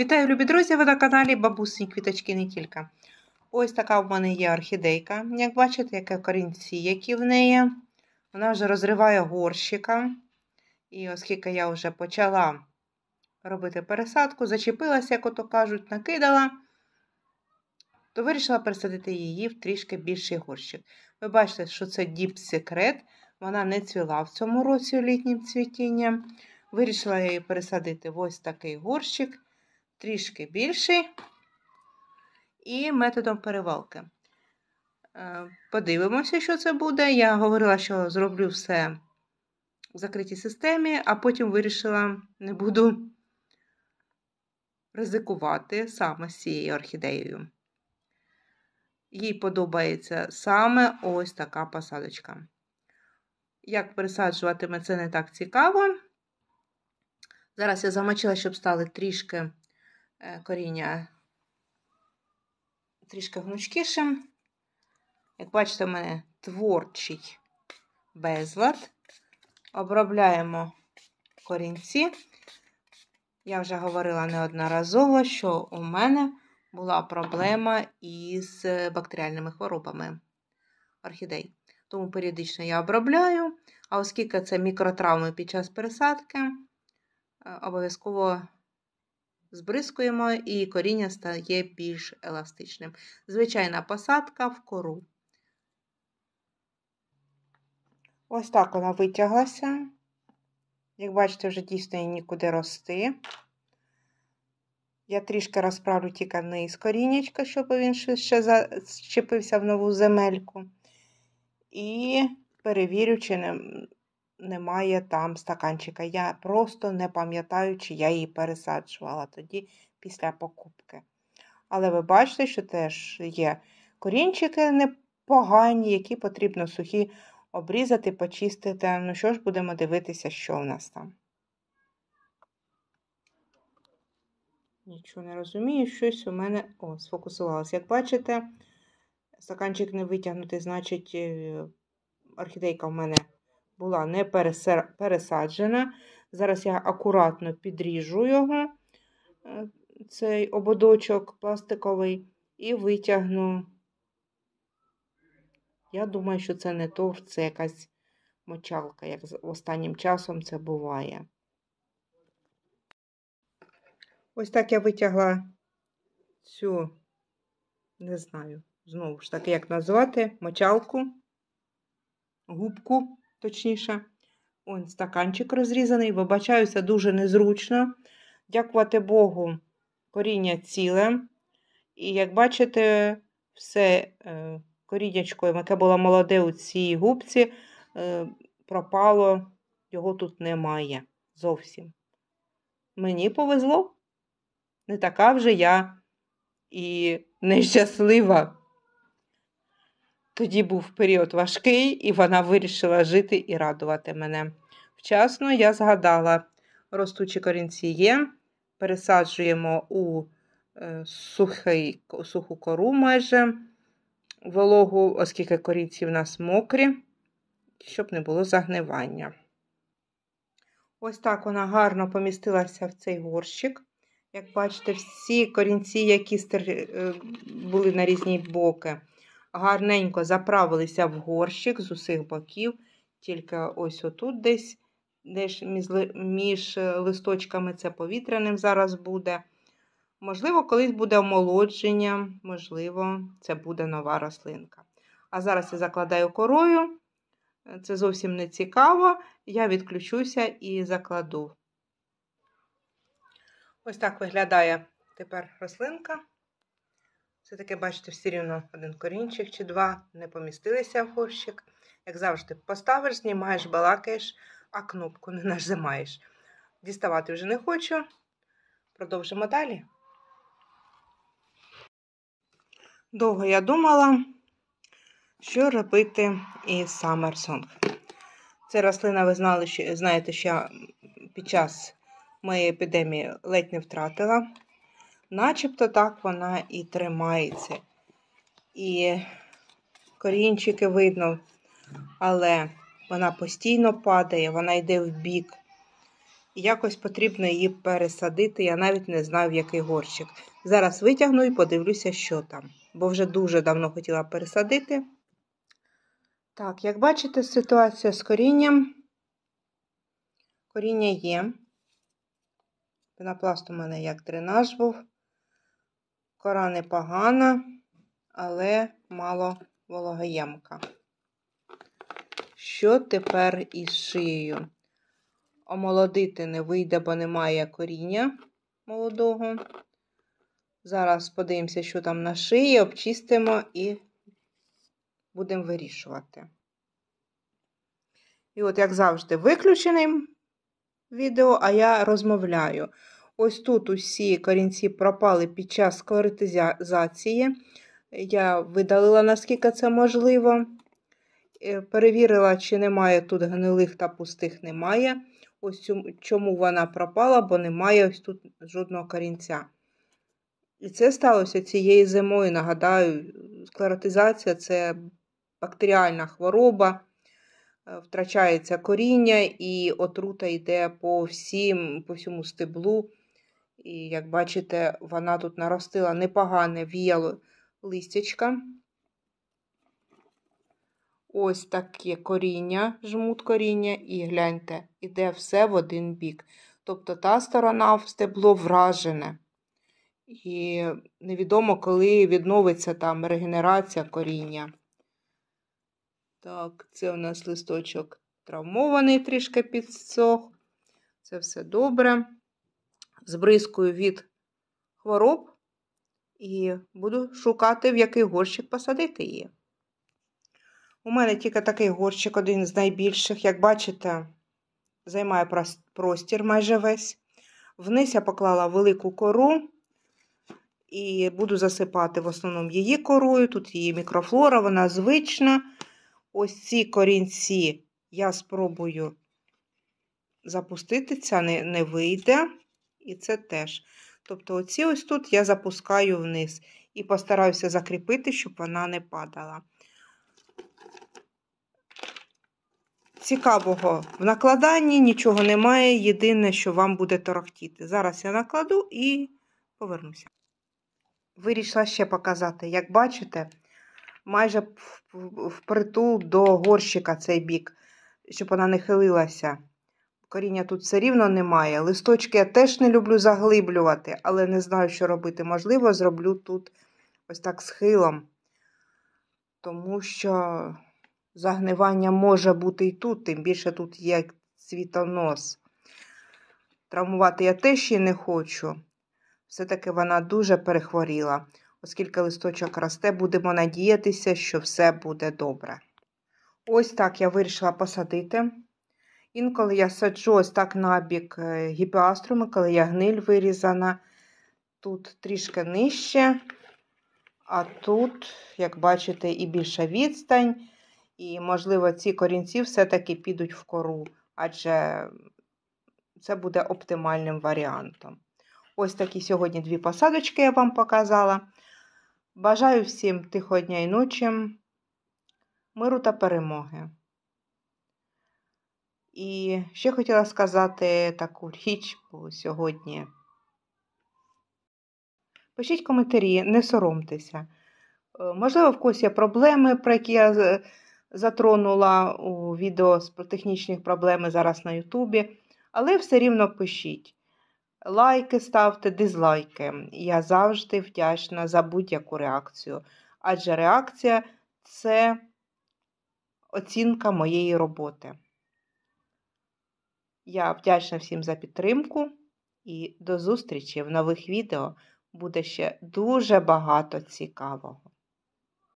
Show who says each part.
Speaker 1: Вітаю, любі друзі! Ви на каналі Бабусні Квіточки не тільки. Ось така в мене є орхідейка. Як бачите, яке корінці, які в неї. Вона вже розриває горщика. І оскільки я вже почала робити пересадку, зачепилася, як ото кажуть, накидала, то вирішила пересадити її в трішки більший горщик. Ви бачите, що це діп секрет. Вона не цвіла в цьому році літнім цвітінням. Вирішила я її пересадити в ось такий горщик трішки більший, і методом перевалки. Е, подивимося, що це буде. Я говорила, що зроблю все в закритій системі, а потім вирішила, не буду ризикувати саме з цією орхідеєю. Їй подобається саме ось така посадочка. Як пересаджуватиме, це не так цікаво. Зараз я замочила, щоб стали трішки Е, коріння трішки гнучкішим. Як бачите, у мене творчий безлад. Обробляємо корінці. Я вже говорила неодноразово, що у мене була проблема із бактеріальними хворобами орхідей. Тому періодично я обробляю, а оскільки це мікротравми під час пересадки, е, обов'язково збризкуємо, і коріння стає більш еластичним. Звичайна посадка в кору. Ось так вона витяглася. Як бачите, вже дійсно її нікуди рости. Я трішки розправлю тільки низ корінечка, щоб він ще зачепився в нову земельку. І перевірю, чи не немає там стаканчика. Я просто не пам'ятаю, чи я її пересаджувала тоді після покупки. Але ви бачите, що теж є корінчики непогані, які потрібно сухі обрізати, почистити. Ну що ж, будемо дивитися, що в нас там. Нічого не розумію, щось у мене О, сфокусувалося. Як бачите, стаканчик не витягнутий, значить, е, орхідейка в мене була не пересаджена. Зараз я акуратно підріжу його, е, цей ободочок пластиковий, і витягну. Я думаю, що це не торф, це якась мочалка, як останнім часом це буває. Ось так я витягла цю, не знаю, знову ж таки, як назвати, мочалку, губку точніше, он стаканчик розрізаний, вибачаюся, дуже незручно. Дякувати Богу, коріння ціле. І як бачите, все е, коріннячко, яке було молоде у цій губці, е, пропало, його тут немає зовсім. Мені повезло. Не така вже я і нещаслива. Тоді був період важкий, і вона вирішила жити і радувати мене. Вчасно я згадала, ростучі корінці є, пересаджуємо у е, сухий, суху кору майже вологу, оскільки корінці в нас мокрі, щоб не було загнивання. Ось так вона гарно помістилася в цей горщик. Як бачите, всі корінці, які е, були на різні боки, гарненько заправилися в горщик з усіх боків, тільки ось отут десь, десь між е, листочками це повітряним зараз буде. Можливо, колись буде омолодження, можливо, це буде нова рослинка. А зараз я закладаю корою, е, це зовсім не цікаво. Я відключуся і закладу. Ось так виглядає тепер рослинка. Це таке, бачите, все рівно один корінчик чи два не помістилися в горщик. Як завжди, поставиш, знімаєш, балакаєш, а кнопку не нажимаєш. Діставати вже не хочу. Продовжимо далі. Довго я думала, що робити із Summer Song. Це рослина, ви знали, що, знаєте, що я під час моєї епідемії ледь не втратила начебто так вона і тримається. І корінчики видно, але вона постійно падає, вона йде в бік. І якось потрібно її пересадити. Я навіть не знаю, в який горщик. Зараз витягну і подивлюся, що там. Бо вже дуже давно хотіла пересадити. Так, як бачите, ситуація з корінням. Коріння є. Пенопласт у мене як дренаж був. Кора непогана, але мало вологоємка. Що тепер із шиєю? Омолодити не вийде, бо немає коріння молодого. Зараз подивимося, що там на шиї, обчистимо і будемо вирішувати. І от, як завжди, виключеним відео, а я розмовляю. Ось тут усі корінці пропали під час кларитизації. Я видалила, наскільки це можливо. Е, перевірила, чи немає тут гнилих та пустих немає. Ось чому вона пропала, бо немає ось тут жодного корінця. І це сталося цією зимою. Нагадаю, склеротизація це бактеріальна хвороба, е, втрачається коріння, і отрута йде по всім, по всьому стеблу. І, як бачите, вона тут наростила непогане в'яло листячка. Ось таке коріння, жмут коріння, і гляньте, іде все в один бік. Тобто та сторона в стебло вражене. І невідомо, коли відновиться там регенерація коріння. Так, це у нас листочок травмований, трішки підсох. Це все добре з від хвороб і буду шукати, в який горщик посадити її. У мене тільки такий горщик, один з найбільших, як бачите, займає простір майже весь. Вниз я поклала велику кору і буду засипати в основному її корою. Тут її мікрофлора, вона звична. Ось ці корінці я спробую запустити, ця не, не вийде і це теж. Тобто, оці ось тут я запускаю вниз і постараюся закріпити, щоб вона не падала. Цікавого в накладанні нічого немає, єдине, що вам буде торохтіти. Зараз я накладу і повернуся. Вирішила ще показати, як бачите, майже впритул до горщика цей бік, щоб вона не хилилася. Коріння тут все рівно немає. Листочки я теж не люблю заглиблювати, але не знаю, що робити. Можливо, зроблю тут ось так схилом, тому що загнивання може бути і тут, тим більше тут є цвітонос. Травмувати я теж її не хочу. Все-таки вона дуже перехворіла. Оскільки листочок росте, будемо надіятися, що все буде добре. Ось так я вирішила посадити. Інколи я саджу ось так набік е, гіпіаструми, коли я гниль вирізана. Тут трішки нижче, а тут, як бачите, і більша відстань. І, можливо, ці корінці все-таки підуть в кору, адже це буде оптимальним варіантом. Ось такі сьогодні дві посадочки я вам показала. Бажаю всім тихого дня і ночі, миру та перемоги! І ще хотіла сказати таку річ сьогодні. Пишіть коментарі, не соромтеся. Е, можливо, в когось є проблеми, про які я затронула у відео з про технічних проблем зараз на Ютубі, але все рівно пишіть. Лайки ставте, дизлайки. Я завжди вдячна за будь-яку реакцію. Адже реакція це оцінка моєї роботи. Я вдячна всім за підтримку і до зустрічі в нових відео буде ще дуже багато цікавого.